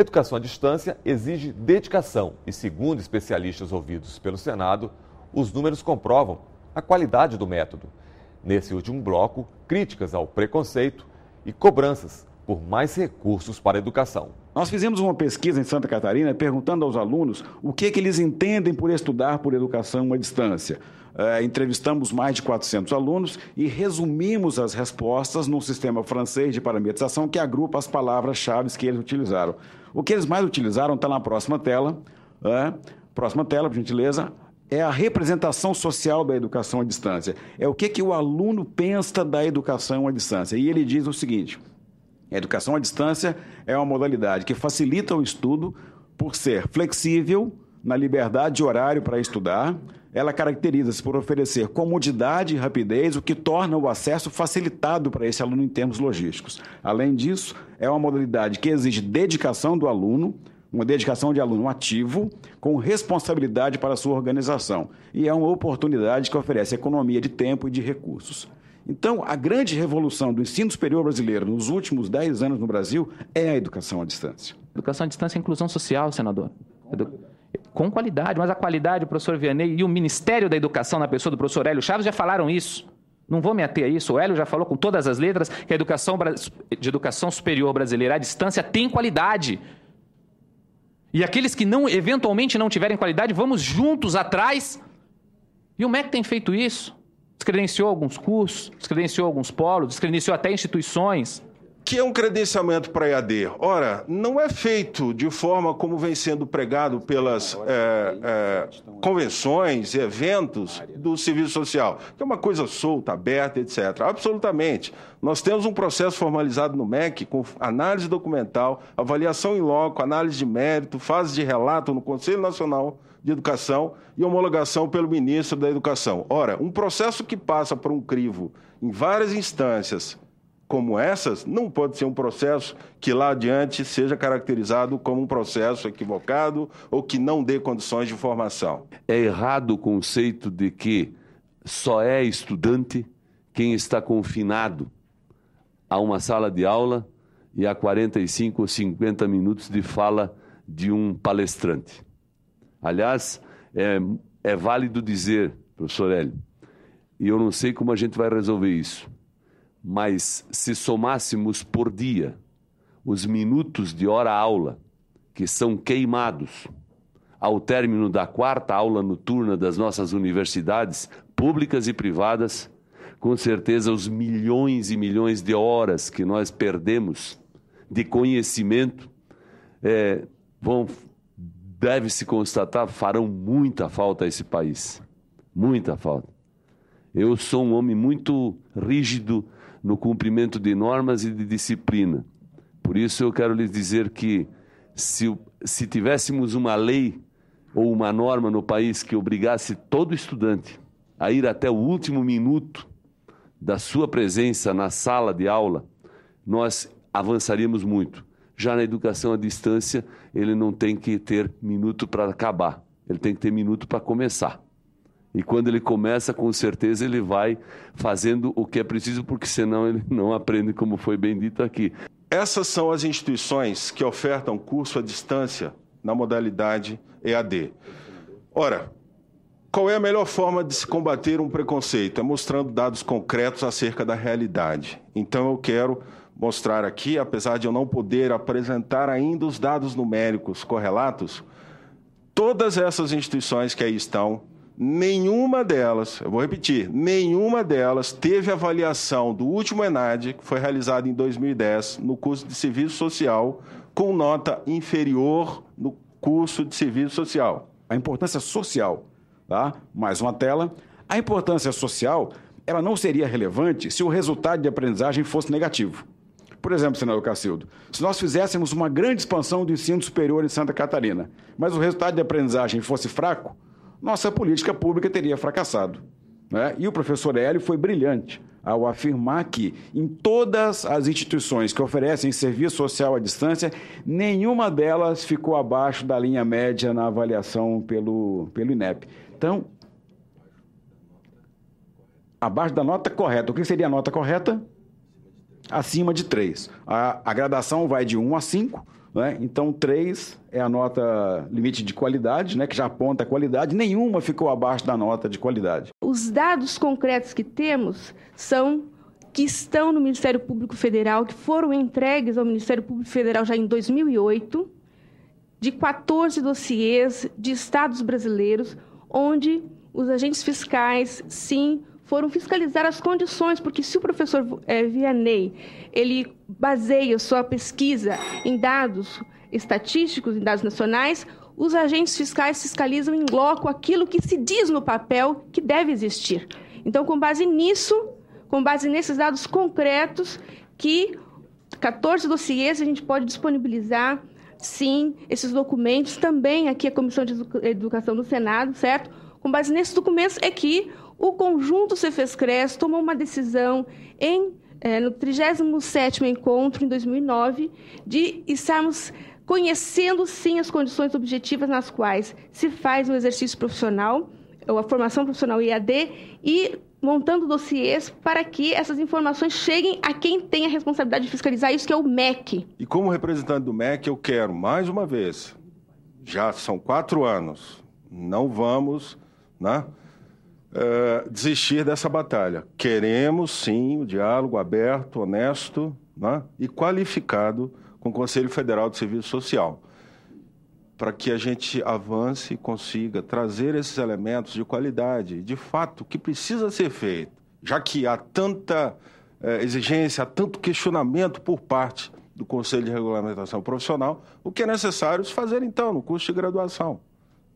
Educação à distância exige dedicação e, segundo especialistas ouvidos pelo Senado, os números comprovam a qualidade do método. Nesse último bloco, críticas ao preconceito e cobranças por mais recursos para a educação. Nós fizemos uma pesquisa em Santa Catarina perguntando aos alunos o que, é que eles entendem por estudar por educação à distância. Eh, entrevistamos mais de 400 alunos e resumimos as respostas num sistema francês de parametrização que agrupa as palavras-chave que eles utilizaram. O que eles mais utilizaram está na próxima tela. É, próxima tela, por gentileza é a representação social da educação à distância. É o que, que o aluno pensa da educação à distância. E ele diz o seguinte: a educação à distância é uma modalidade que facilita o estudo por ser flexível, na liberdade de horário para estudar. Ela caracteriza-se por oferecer comodidade e rapidez, o que torna o acesso facilitado para esse aluno em termos logísticos. Além disso, é uma modalidade que exige dedicação do aluno, uma dedicação de aluno ativo, com responsabilidade para a sua organização. E é uma oportunidade que oferece economia de tempo e de recursos. Então, a grande revolução do ensino superior brasileiro nos últimos 10 anos no Brasil é a educação à distância. Educação à distância é inclusão social, senador. Edu com qualidade, mas a qualidade, o professor Vianney e o Ministério da Educação, na pessoa do professor Hélio Chaves, já falaram isso. Não vou me ater a isso. O Hélio já falou com todas as letras que a educação de educação superior brasileira à distância tem qualidade. E aqueles que não eventualmente não tiverem qualidade, vamos juntos atrás. E o MEC tem feito isso. Descredenciou alguns cursos, descredenciou alguns polos, descredenciou até instituições que é um credenciamento para EAD? Ora, não é feito de forma como vem sendo pregado pelas é, é, convenções, eventos do serviço social, que é uma coisa solta, aberta, etc. Absolutamente. Nós temos um processo formalizado no MEC com análise documental, avaliação em loco, análise de mérito, fase de relato no Conselho Nacional de Educação e homologação pelo ministro da Educação. Ora, um processo que passa por um crivo em várias instâncias como essas, não pode ser um processo que lá adiante seja caracterizado como um processo equivocado ou que não dê condições de formação. É errado o conceito de que só é estudante quem está confinado a uma sala de aula e a 45 ou 50 minutos de fala de um palestrante. Aliás, é, é válido dizer, professor Hélio, e eu não sei como a gente vai resolver isso mas se somássemos por dia os minutos de hora-aula que são queimados ao término da quarta aula noturna das nossas universidades públicas e privadas, com certeza os milhões e milhões de horas que nós perdemos de conhecimento é, vão deve se constatar farão muita falta a esse país, muita falta. Eu sou um homem muito rígido no cumprimento de normas e de disciplina. Por isso eu quero lhes dizer que se, se tivéssemos uma lei ou uma norma no país que obrigasse todo estudante a ir até o último minuto da sua presença na sala de aula, nós avançaríamos muito. Já na educação à distância, ele não tem que ter minuto para acabar, ele tem que ter minuto para começar. E quando ele começa, com certeza ele vai fazendo o que é preciso, porque senão ele não aprende, como foi bem dito aqui. Essas são as instituições que ofertam curso à distância na modalidade EAD. Ora, qual é a melhor forma de se combater um preconceito? É mostrando dados concretos acerca da realidade. Então eu quero mostrar aqui, apesar de eu não poder apresentar ainda os dados numéricos correlatos, todas essas instituições que aí estão nenhuma delas, eu vou repetir, nenhuma delas teve avaliação do último ENAD, que foi realizado em 2010, no curso de serviço social, com nota inferior no curso de serviço social. A importância social, tá? Mais uma tela. A importância social, ela não seria relevante se o resultado de aprendizagem fosse negativo. Por exemplo, senador Cacildo, se nós fizéssemos uma grande expansão do ensino superior em Santa Catarina, mas o resultado de aprendizagem fosse fraco, nossa política pública teria fracassado. Né? E o professor Hélio foi brilhante ao afirmar que, em todas as instituições que oferecem serviço social à distância, nenhuma delas ficou abaixo da linha média na avaliação pelo, pelo INEP. Então, abaixo da nota correta. O que seria a nota correta? Acima de 3. A, a gradação vai de 1 a 5 né? Então, 3 é a nota limite de qualidade, né, que já aponta a qualidade, nenhuma ficou abaixo da nota de qualidade. Os dados concretos que temos são que estão no Ministério Público Federal, que foram entregues ao Ministério Público Federal já em 2008, de 14 dossiês de estados brasileiros, onde os agentes fiscais, sim, foram fiscalizar as condições, porque se o professor é, Vianney ele baseia sua pesquisa em dados estatísticos, em dados nacionais, os agentes fiscais fiscalizam em loco aquilo que se diz no papel que deve existir. Então, com base nisso, com base nesses dados concretos, que 14 dossiês a gente pode disponibilizar, sim, esses documentos, também aqui a Comissão de Educação do Senado, certo? Com base nesses documentos é que o conjunto Cefes Cres tomou uma decisão em, eh, no 37º encontro, em 2009, de estarmos conhecendo, sim, as condições objetivas nas quais se faz o exercício profissional, ou a formação profissional IAD, e montando dossiês para que essas informações cheguem a quem tem a responsabilidade de fiscalizar isso, que é o MEC. E como representante do MEC, eu quero, mais uma vez, já são quatro anos, não vamos, né? Eh, desistir dessa batalha. Queremos, sim, o diálogo aberto, honesto né, e qualificado com o Conselho Federal de Serviço Social, para que a gente avance e consiga trazer esses elementos de qualidade, de fato, que precisa ser feito, já que há tanta eh, exigência, há tanto questionamento por parte do Conselho de Regulamentação Profissional, o que é necessário se fazer então no curso de graduação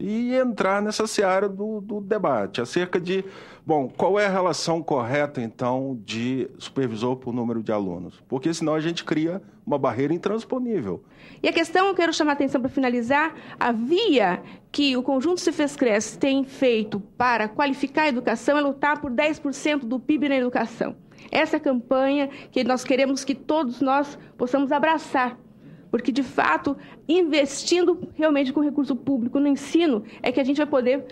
e entrar nessa seara do, do, debate, acerca de, bom, qual é a relação correta, então, de supervisor por número de alunos? Porque senão a gente cria uma barreira intransponível. E a questão, eu quero chamar a atenção para finalizar, a via que o conjunto fez Cresce tem feito para qualificar a educação é lutar por 10% do PIB na educação. Essa é a campanha que nós queremos que todos nós possamos abraçar porque de fato, investindo realmente com recurso público no ensino, é que a gente vai poder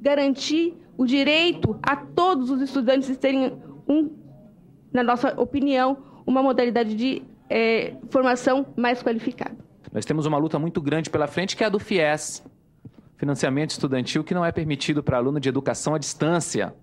garantir o direito a todos os estudantes de terem um, na nossa opinião, uma modalidade de é, formação mais qualificada. Nós temos uma luta muito grande pela frente, que é a do FIES, financiamento estudantil que não é permitido para aluno de educação à distância.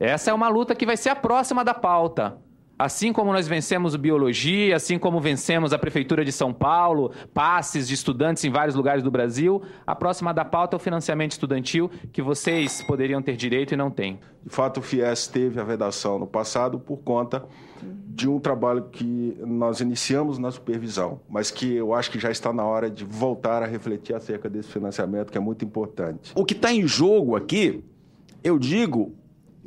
Essa é uma luta que vai ser a próxima da pauta. Assim como nós vencemos biologia, assim como vencemos a Prefeitura de São Paulo, passes de estudantes em vários lugares do Brasil, a próxima da pauta é o financiamento estudantil, que vocês poderiam ter direito e não têm. De fato, o FIES teve a vedação no passado por conta de um trabalho que nós iniciamos na supervisão, mas que eu acho que já está na hora de voltar a refletir acerca desse financiamento, que é muito importante. O que está em jogo aqui, eu digo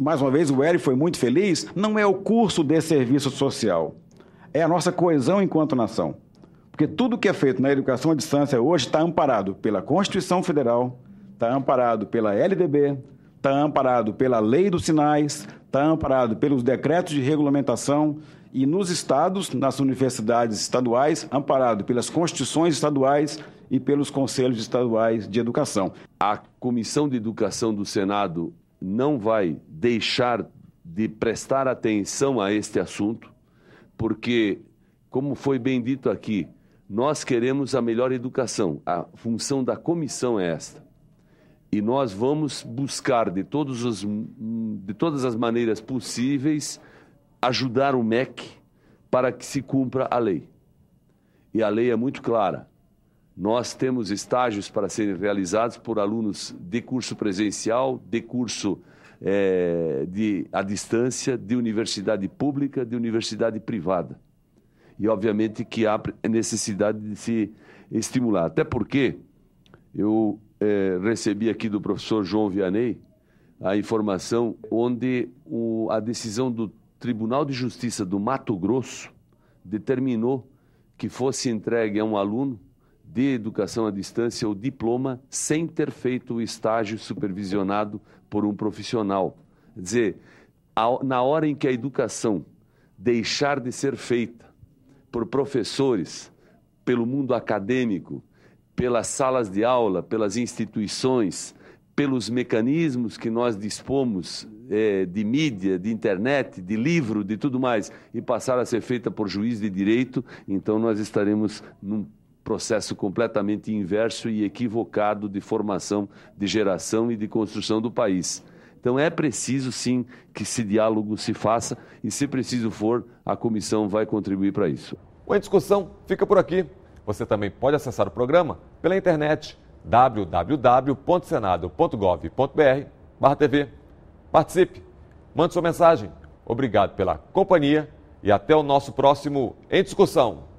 mais uma vez, o Eli foi muito feliz, não é o curso de serviço social, é a nossa coesão enquanto nação. Porque tudo que é feito na educação à distância hoje está amparado pela Constituição Federal, está amparado pela LDB, está amparado pela Lei dos Sinais, está amparado pelos decretos de regulamentação e nos estados, nas universidades estaduais, amparado pelas constituições estaduais e pelos conselhos estaduais de educação. A Comissão de Educação do Senado não vai deixar de prestar atenção a este assunto, porque, como foi bem dito aqui, nós queremos a melhor educação. A função da comissão é esta. E nós vamos buscar de, todos os, de todas as maneiras possíveis ajudar o MEC para que se cumpra a lei. E a lei é muito clara. Nós temos estágios para serem realizados por alunos de curso presencial, de curso é, de, à distância, de universidade pública, de universidade privada. E, obviamente, que há necessidade de se estimular. Até porque eu é, recebi aqui do professor João Vianney a informação onde o, a decisão do Tribunal de Justiça do Mato Grosso determinou que fosse entregue a um aluno de educação à distância o diploma sem ter feito o estágio supervisionado por um profissional. Quer dizer, na hora em que a educação deixar de ser feita por professores, pelo mundo acadêmico, pelas salas de aula, pelas instituições, pelos mecanismos que nós dispomos é, de mídia, de internet, de livro, de tudo mais, e passar a ser feita por juiz de direito, então nós estaremos num processo completamente inverso e equivocado de formação, de geração e de construção do país. Então é preciso sim que esse diálogo se faça e, se preciso for, a comissão vai contribuir para isso. O Em Discussão fica por aqui. Você também pode acessar o programa pela internet www.senado.gov.br/tv. Participe, mande sua mensagem. Obrigado pela companhia e até o nosso próximo Em Discussão.